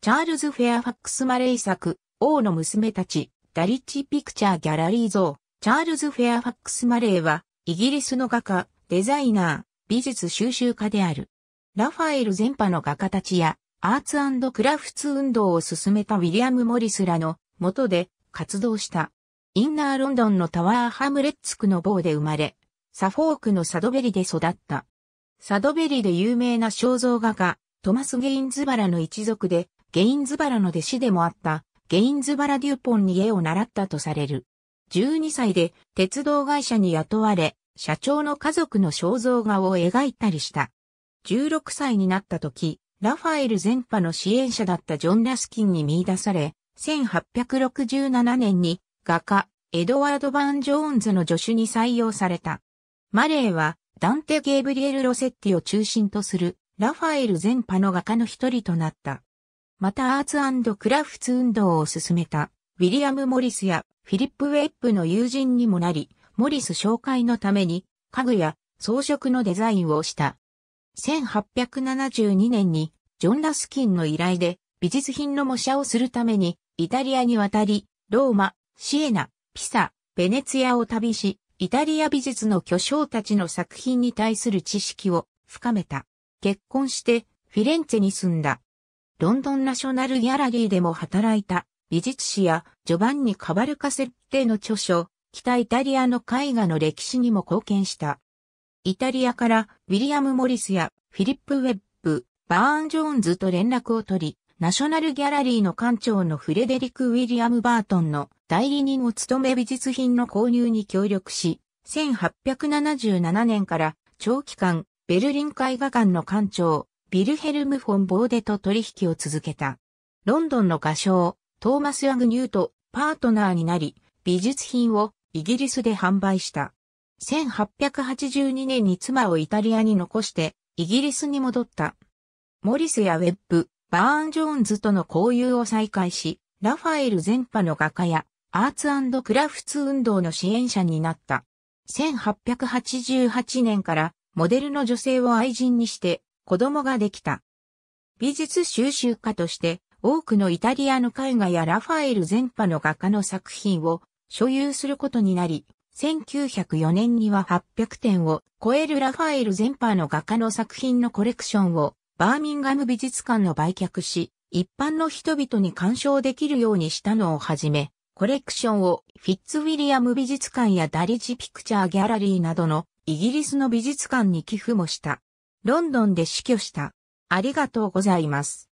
チャールズ・フェアファックス・マレイ作、王の娘たち、ダリッチ・ピクチャー・ギャラリー像、チャールズ・フェアファックス・マレイは、イギリスの画家、デザイナー、美術収集家である。ラファエル全般の画家たちや、アーツクラフツ運動を進めたウィリアム・モリスらの、元で、活動した。インナーロンドンのタワーハムレッツクの某で生まれ、サフォークのサドベリで育った。サドベリで有名な肖像画家、トマス・ゲインズバラの一族で、ゲインズバラの弟子でもあったゲインズバラ・デュポンに絵を習ったとされる。12歳で鉄道会社に雇われ、社長の家族の肖像画を描いたりした。16歳になった時、ラファエル全派の支援者だったジョン・ラスキンに見出され、1867年に画家、エドワード・バン・ジョーンズの助手に採用された。マレーは、ダンテ・ゲーブリエル・ロセッティを中心とする、ラファエル全派の画家の一人となった。またアーツクラフツ運動を進めた、ウィリアム・モリスやフィリップ・ウェップの友人にもなり、モリス紹介のために、家具や装飾のデザインをした。1872年に、ジョン・ラスキンの依頼で、美術品の模写をするために、イタリアに渡り、ローマ、シエナ、ピサ、ベネツィアを旅し、イタリア美術の巨匠たちの作品に対する知識を深めた。結婚して、フィレンツェに住んだ。ロンドンナショナルギャラリーでも働いた美術史やジョバンニ・カバルカ設定の著書、北イタリアの絵画の歴史にも貢献した。イタリアからウィリアム・モリスやフィリップ・ウェッブ、バーン・ジョーンズと連絡を取り、ナショナルギャラリーの館長のフレデリック・ウィリアム・バートンの代理人を務め美術品の購入に協力し、1877年から長期間ベルリン絵画館の館長、ビルヘルム・フォン・ボーデと取引を続けた。ロンドンの画商、トーマス・アグニューとパートナーになり、美術品をイギリスで販売した。1882年に妻をイタリアに残して、イギリスに戻った。モリスやウェッブ、バーン・ジョーンズとの交友を再開し、ラファエル全派の画家や、アーツクラフツ運動の支援者になった。1888年から、モデルの女性を愛人にして、子供ができた。美術収集家として多くのイタリアの絵画やラファエル全般の画家の作品を所有することになり、1904年には800点を超えるラファエル全般の画家の作品のコレクションをバーミンガム美術館の売却し、一般の人々に鑑賞できるようにしたのをはじめ、コレクションをフィッツウィリアム美術館やダリジ・ピクチャー・ギャラリーなどのイギリスの美術館に寄付もした。ロンドンで死去した。ありがとうございます。